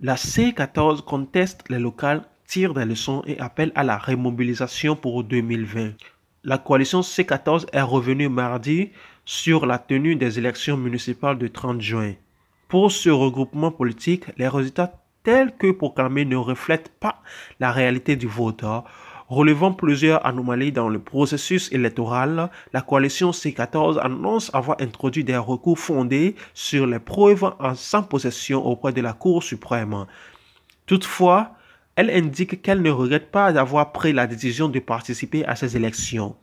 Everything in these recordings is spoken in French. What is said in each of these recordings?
La C14 conteste les locales, tire des leçons et appelle à la remobilisation pour 2020. La coalition C14 est revenue mardi sur la tenue des élections municipales de 30 juin. Pour ce regroupement politique, les résultats tels que proclamés ne reflètent pas la réalité du voteur. Hein relevant plusieurs anomalies dans le processus électoral, la coalition C14 annonce avoir introduit des recours fondés sur les preuves en sans possession auprès de la Cour suprême. Toutefois, elle indique qu'elle ne regrette pas d'avoir pris la décision de participer à ces élections.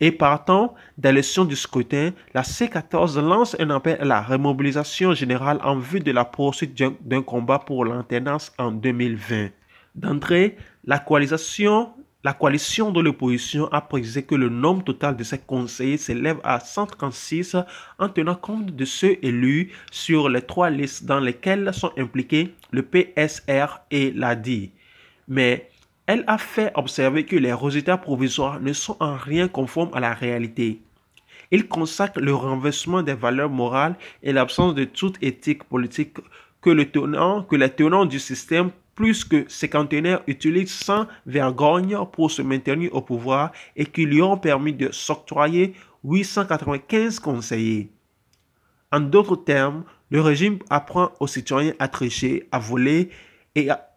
Et partant des leçons du scrutin, la C14 lance un appel à la remobilisation générale en vue de la poursuite d'un combat pour l'alternance en 2020. D'entrée, la coalition la coalition de l'opposition a précisé que le nombre total de ses conseillers s'élève à 136 en tenant compte de ceux élus sur les trois listes dans lesquelles sont impliqués le PSR et l'ADI. Mais elle a fait observer que les résultats provisoires ne sont en rien conformes à la réalité. Ils consacrent le renversement des valeurs morales et l'absence de toute éthique politique que, le tenant, que les tenants du système plus que ses cinquantenaires utilisent sans vergogne pour se maintenir au pouvoir et qui lui ont permis de s'octroyer 895 conseillers. En d'autres termes, le régime apprend aux citoyens à tricher, à voler et à,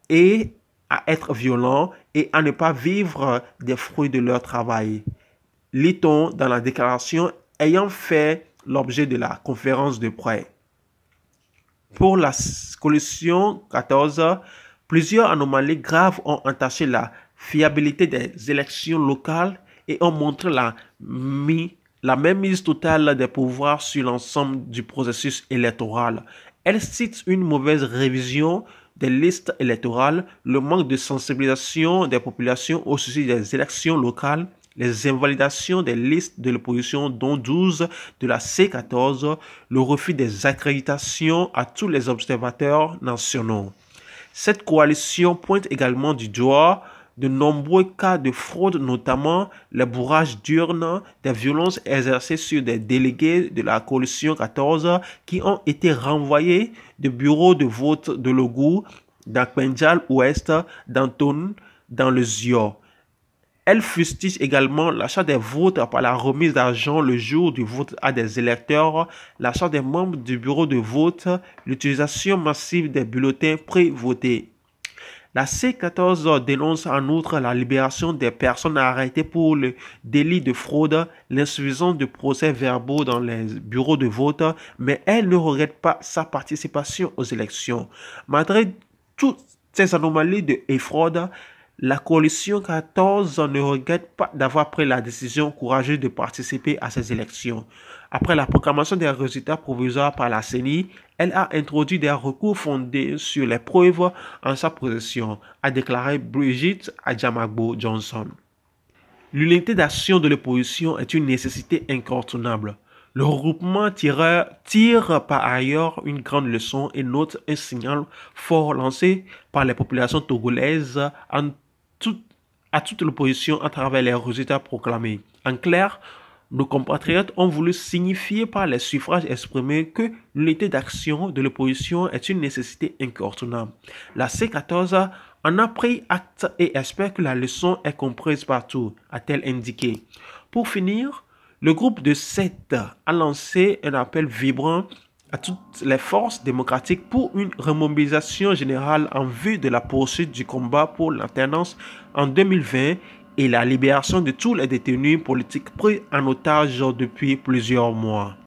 être violents et à ne pas vivre des fruits de leur travail. lit dans la déclaration ayant fait l'objet de la conférence de prêt. Pour la solution 14, Plusieurs anomalies graves ont entaché la fiabilité des élections locales et ont montré la, la même mise totale des pouvoirs sur l'ensemble du processus électoral. Elle cite une mauvaise révision des listes électorales, le manque de sensibilisation des populations au sujet des élections locales, les invalidations des listes de l'opposition dont 12 de la C14, le refus des accréditations à tous les observateurs nationaux. Cette coalition pointe également du doigt de nombreux cas de fraude, notamment le bourrage d'urnes, des violences exercées sur des délégués de la coalition 14 qui ont été renvoyés de bureaux de vote de Logou, d'Akpenjal Ouest, d'Anton, dans le Zio. Elle fustige également l'achat des votes par la remise d'argent le jour du vote à des électeurs, l'achat des membres du bureau de vote, l'utilisation massive des bulletins pré-votés. La C14 dénonce en outre la libération des personnes arrêtées pour le délit de fraude, l'insuffisance de procès verbaux dans les bureaux de vote, mais elle ne regrette pas sa participation aux élections. Malgré toutes ces anomalies de fraude, la coalition 14 ne regrette pas d'avoir pris la décision courageuse de participer à ces élections. Après la proclamation des résultats provisoires par la CENI, elle a introduit des recours fondés sur les preuves en sa possession, a déclaré Brigitte Adjamagbo Johnson. L'unité d'action de l'opposition est une nécessité incontournable. Le regroupement tire, tire, par ailleurs une grande leçon et note un signal fort lancé par les populations togolaises en tout, à toute l'opposition à travers les résultats proclamés. En clair, nos compatriotes ont voulu signifier par les suffrages exprimés que l'unité d'action de l'opposition est une nécessité incontournable. La C14 en a pris acte et espère que la leçon est comprise partout, a-t-elle indiqué. Pour finir, le groupe de 7 a lancé un appel vibrant à toutes les forces démocratiques pour une remobilisation générale en vue de la poursuite du combat pour l'alternance en 2020 et la libération de tous les détenus politiques pris en otage depuis plusieurs mois.